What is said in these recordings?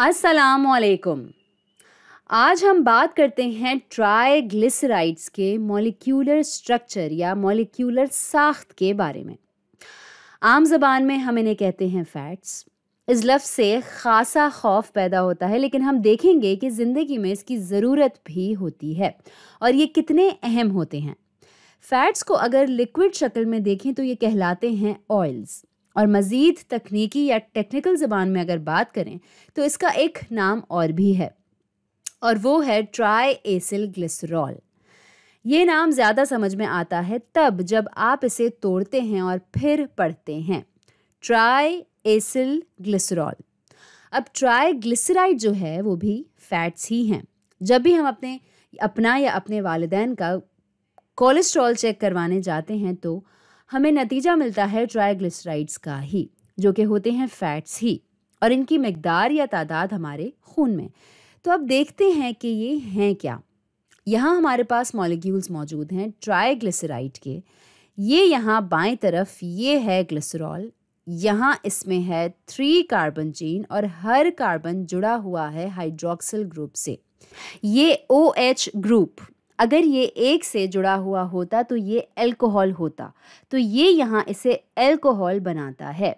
वालेकुम आज हम बात करते हैं ट्राइग्लिसराइड्स के मॉलिक्यूलर स्ट्रक्चर या मॉलिक्यूलर साख्त के बारे में आम जबान में हम इन्हें कहते हैं फैट्स इस लफ्ज़ से ख़ासा खौफ पैदा होता है लेकिन हम देखेंगे कि ज़िंदगी में इसकी ज़रूरत भी होती है और ये कितने अहम होते हैं फैट्स को अगर लिक्विड शक्ल में देखें तो ये कहलाते हैं ऑयल्स और मज़ीद तकनीकी या टेक्निकल ज़बान में अगर बात करें तो इसका एक नाम और भी है और वो है ट्राई एसिल ग्लिसरॉल ये नाम ज़्यादा समझ में आता है तब जब आप इसे तोड़ते हैं और फिर पढ़ते हैं ट्राई एसिल ग्लिसरॉल अब ट्राई ग्लिसराइड जो है वो भी फैट्स ही हैं जब भी हम अपने अपना या अपने वालदेन का कोलेस्ट्रॉल चेक करवाने जाते हैं तो हमें नतीजा मिलता है ट्राइग्लिसराइड्स का ही जो कि होते हैं फैट्स ही और इनकी मकदार या तादाद हमारे खून में तो अब देखते हैं कि ये हैं क्या यहाँ हमारे पास मॉलिक्यूल्स मौजूद हैं ट्राइग्लिसराइड के ये यहाँ बाएं तरफ ये है ग्लिसरॉल यहाँ इसमें है थ्री कार्बन चेन और हर कार्बन जुड़ा हुआ है हाइड्रोक्सिल ग्रुप से ये ओ OH एच ग्रुप अगर ये एक से जुड़ा हुआ होता तो ये एल्कोहल होता तो ये यहाँ इसे एल्कोहल बनाता है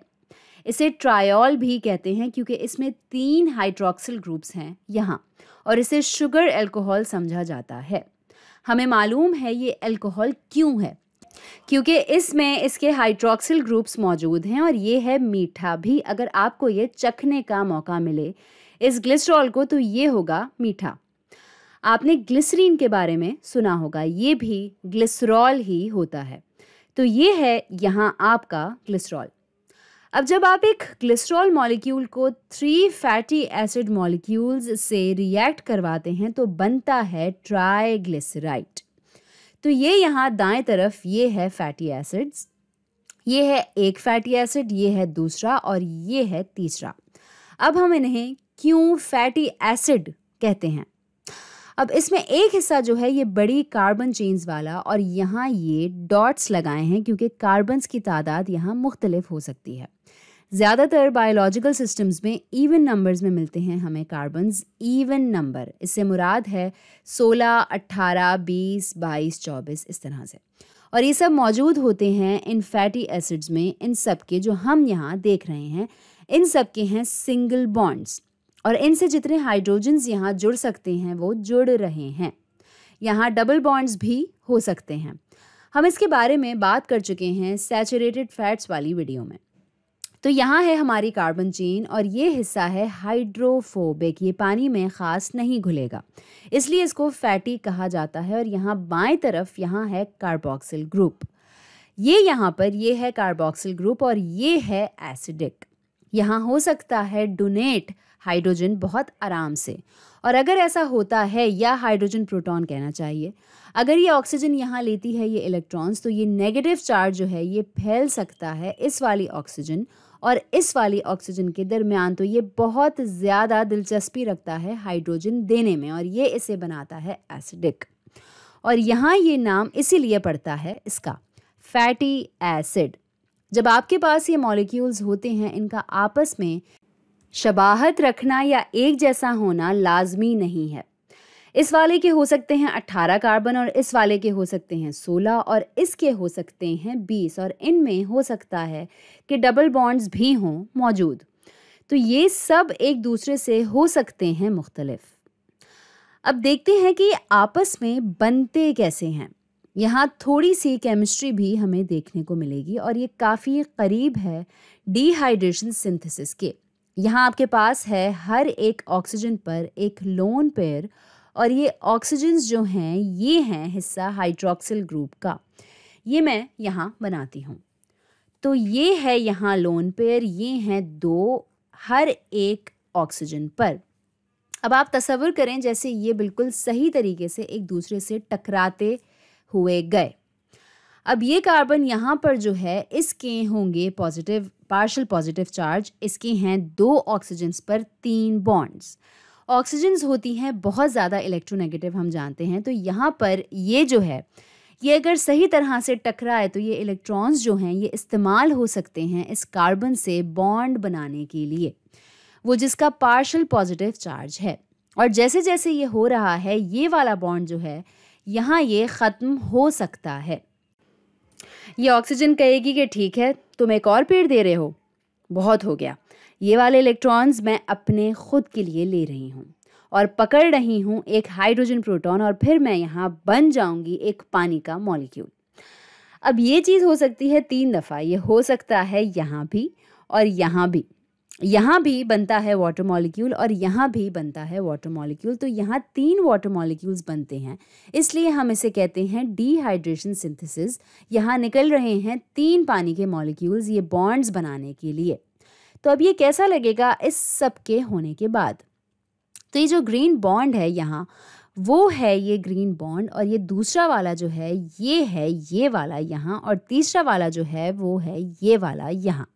इसे ट्रायल भी कहते हैं क्योंकि इसमें तीन हाइड्रोक्सिल ग्रुप्स हैं यहाँ और इसे शुगर एल्कोहल समझा जाता है हमें मालूम है ये एल्कोहल क्यों है क्योंकि इसमें इसके हाइड्रोक्सिल ग्रुप्स मौजूद हैं और ये है मीठा भी अगर आपको ये चखने का मौका मिले इस ग्लिस्ट्रॉल को तो ये होगा मीठा आपने ग्लिसरीन के बारे में सुना होगा ये भी ग्लिसरॉल ही होता है तो ये है यहाँ आपका ग्लिसरॉल अब जब आप एक ग्लिसरॉल मॉलिक्यूल को थ्री फैटी एसिड मॉलिक्यूल्स से रिएक्ट करवाते हैं तो बनता है ट्राइग्लिसराइड तो ये यहाँ दाएं तरफ ये है फैटी एसिड्स ये है एक फैटी एसिड ये है दूसरा और ये है तीसरा अब हम इन्हें क्यों फैटी एसिड कहते हैं अब इसमें एक हिस्सा जो है ये बड़ी कार्बन चेन्स वाला और यहाँ ये डॉट्स लगाए हैं क्योंकि कार्बन्स की तादाद यहाँ मुख्तलिफ हो सकती है ज़्यादातर बायोलॉजिकल सिस्टम्स में इवन नंबर्स में मिलते हैं हमें कार्बन्स इवन नंबर इससे मुराद है 16, 18, 20, 22, 24 इस तरह से और ये सब मौजूद होते हैं इन फैटी एसिड्स में इन सब के जो हम यहाँ देख रहे हैं इन सब के हैं सिंगल बॉन्ड्स और इनसे जितने हाइड्रोजन्स यहाँ जुड़ सकते हैं वो जुड़ रहे हैं यहाँ डबल बॉन्ड्स भी हो सकते हैं हम इसके बारे में बात कर चुके हैं सैचुरेटेड फैट्स वाली वीडियो में तो यहाँ है हमारी कार्बन चेन और ये हिस्सा है हाइड्रोफोबिक ये पानी में ख़ास नहीं घुलेगा इसलिए इसको फैटी कहा जाता है और यहाँ बाएं तरफ यहाँ है कार्बोक्सिल ग्रुप ये यहाँ पर ये है कार्बोक्सिल ग्रुप और ये है एसिडिक यहाँ हो सकता है डोनेट हाइड्रोजन बहुत आराम से और अगर ऐसा होता है या हाइड्रोजन प्रोटॉन कहना चाहिए अगर ये ऑक्सीजन यहाँ लेती है ये इलेक्ट्रॉन्स तो ये नेगेटिव चार्ज जो है ये फैल सकता है इस वाली ऑक्सीजन और इस वाली ऑक्सीजन के दरमियान तो ये बहुत ज़्यादा दिलचस्पी रखता है हाइड्रोजन देने में और ये इसे बनाता है एसिडिक और यहाँ ये नाम इसीलिए पड़ता है इसका फैटी एसिड जब आपके पास ये मॉलिक्यूल्स होते हैं इनका आपस में शबाहत रखना या एक जैसा होना लाजमी नहीं है इस वाले के हो सकते हैं 18 कार्बन और इस वाले के हो सकते हैं 16 और इसके हो सकते हैं 20 और इनमें हो सकता है कि डबल बॉन्ड्स भी हों मौजूद तो ये सब एक दूसरे से हो सकते हैं मुख्तलफ अब देखते हैं कि आपस में बनते कैसे हैं यहाँ थोड़ी सी केमिस्ट्री भी हमें देखने को मिलेगी और ये काफ़ी करीब है डिहाइड्रेशन सिंथेसिस के यहाँ आपके पास है हर एक ऑक्सीजन पर एक लोन पेयर और ये ऑक्सीजन जो हैं ये हैं हिस्सा हाइड्रोक्सिल ग्रुप का ये मैं यहाँ बनाती हूँ तो ये है यहाँ लोन पेयर ये हैं दो हर एक ऑक्सीजन पर अब आप तस्वुर करें जैसे ये बिल्कुल सही तरीके से एक दूसरे से टकराते हुए गए अब ये कार्बन यहाँ पर जो है इसके होंगे पॉजिटिव पार्शल पॉजिटिव चार्ज इसके हैं दो ऑक्सीजन्स पर तीन बॉन्ड्स ऑक्सीजन्स होती हैं बहुत ज़्यादा इलेक्ट्रोनेगेटिव हम जानते हैं तो यहाँ पर ये जो है ये अगर सही तरह से टकराए तो ये इलेक्ट्रॉन्स जो हैं ये इस्तेमाल हो सकते हैं इस कार्बन से बॉन्ड बनाने के लिए वो जिसका पार्शल पॉजिटिव चार्ज है और जैसे जैसे ये हो रहा है ये वाला बॉन्ड जो है यहाँ ये ख़त्म हो सकता है ये ऑक्सीजन कहेगी कि ठीक है तुम एक और पेड़ दे रहे हो बहुत हो गया ये वाले इलेक्ट्रॉन्स मैं अपने खुद के लिए ले रही हूँ और पकड़ रही हूँ एक हाइड्रोजन प्रोटॉन और फिर मैं यहाँ बन जाऊँगी एक पानी का मॉलिक्यूल अब ये चीज़ हो सकती है तीन दफ़ा ये हो सकता है यहाँ भी और यहाँ भी यहाँ भी बनता है वाटर मॉलिक्यूल और यहाँ भी बनता है वाटर मॉलिक्यूल तो यहाँ तीन वाटर मॉलिक्यूल्स बनते हैं इसलिए हम इसे कहते हैं डीहाइड्रेशन सिंथेसिस यहाँ निकल रहे हैं तीन पानी के मॉलिक्यूल्स ये बॉन्ड्स बनाने के लिए तो अब ये कैसा लगेगा इस सब के होने के बाद तो ये जो ग्रीन बॉन्ड है यहाँ वो है ये ग्रीन बॉन्ड और ये दूसरा वाला जो है ये है ये वाला यहाँ और तीसरा वाला जो है वो है ये वाला यहाँ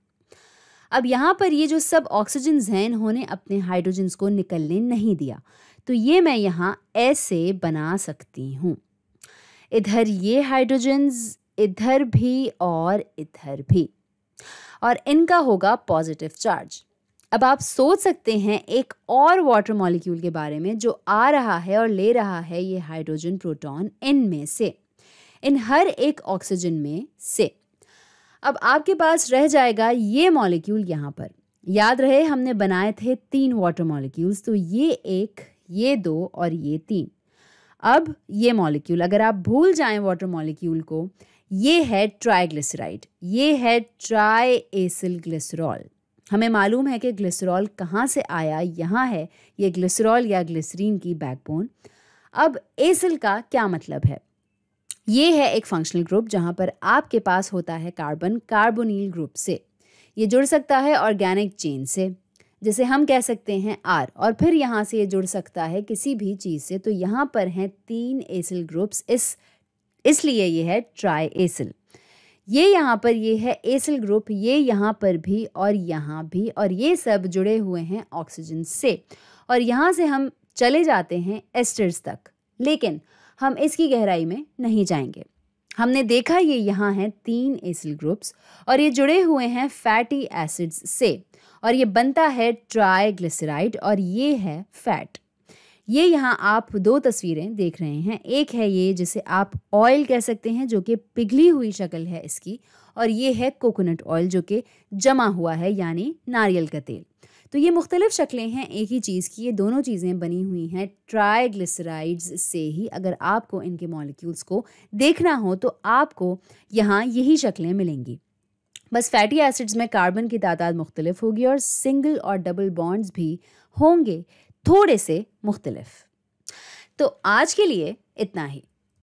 अब यहाँ पर ये जो सब ऑक्सीजन हैं इन्होंने अपने हाइड्रोजन्स को निकलने नहीं दिया तो ये मैं यहाँ ऐसे बना सकती हूँ इधर ये हाइड्रोजन्स इधर भी और इधर भी और इनका होगा पॉजिटिव चार्ज अब आप सोच सकते हैं एक और वाटर मॉलिक्यूल के बारे में जो आ रहा है और ले रहा है ये हाइड्रोजन प्रोटॉन में से इन हर एक ऑक्सीजन में से अब आपके पास रह जाएगा ये मॉलिक्यूल यहाँ पर याद रहे हमने बनाए थे तीन वाटर मॉलिक्यूल्स तो ये एक ये दो और ये तीन अब ये मॉलिक्यूल अगर आप भूल जाएं वाटर मॉलिक्यूल को ये है ट्राइग्लिसराइड ये है ट्राई एसिल ग्लिसरॉल हमें मालूम है कि ग्लिसरॉल कहाँ से आया यहाँ है ये ग्लिसरॉल या ग्लिसरीन की बैकबोन अब एसिल का क्या मतलब है ये है एक फंक्शनल ग्रुप जहाँ पर आपके पास होता है कार्बन कार्बोनिल ग्रुप से ये जुड़ सकता है ऑर्गेनिक चेन से जिसे हम कह सकते हैं आर और फिर यहाँ से ये जुड़ सकता है किसी भी चीज़ से तो यहाँ पर हैं तीन एसिल ग्रुप्स इस इसलिए ये है ट्राई एसिल ये यहाँ पर ये है एसिल ग्रुप ये यहाँ पर भी और यहाँ भी और ये सब जुड़े हुए हैं ऑक्सीजन से और यहाँ से हम चले जाते हैं एस्टर्स तक लेकिन हम इसकी गहराई में नहीं जाएंगे हमने देखा ये यहाँ हैं तीन एसिल ग्रुप्स और ये जुड़े हुए हैं फैटी एसिड्स से और ये बनता है ट्राइग्लिसराइड और ये है फैट ये यहाँ आप दो तस्वीरें देख रहे हैं एक है ये जिसे आप ऑयल कह सकते हैं जो कि पिघली हुई शक्ल है इसकी और ये है कोकोनट ऑयल जो कि जमा हुआ है यानी नारियल का तेल तो ये मुख्तलिफ शक्लें हैं एक ही चीज़ की ये दोनों चीज़ें बनी हुई हैं ट्राइग्लिसराइड्स से ही अगर आपको इनके मॉलिक्यूल्स को देखना हो तो आपको यहाँ यही शक्लें मिलेंगी बस फैटी एसिड्स में कार्बन की तादाद मुख्तलिफ होगी और सिंगल और डबल बॉन्ड्स भी होंगे थोड़े से मुख्तलिफ तो आज के लिए इतना ही